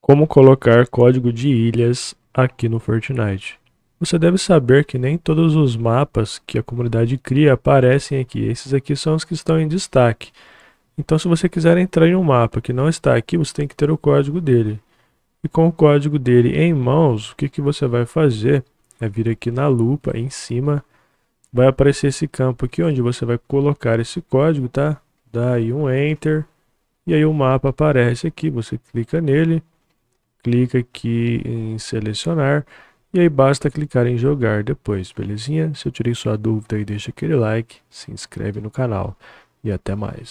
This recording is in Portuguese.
Como colocar código de ilhas aqui no Fortnite. Você deve saber que nem todos os mapas que a comunidade cria aparecem aqui. Esses aqui são os que estão em destaque. Então se você quiser entrar em um mapa que não está aqui, você tem que ter o código dele. E com o código dele em mãos, o que, que você vai fazer é vir aqui na lupa, em cima, vai aparecer esse campo aqui onde você vai colocar esse código, tá? Dá aí um Enter, e aí o mapa aparece aqui, você clica nele, clica aqui em selecionar e aí basta clicar em jogar depois, belezinha? Se eu tirei sua dúvida aí, deixa aquele like, se inscreve no canal e até mais.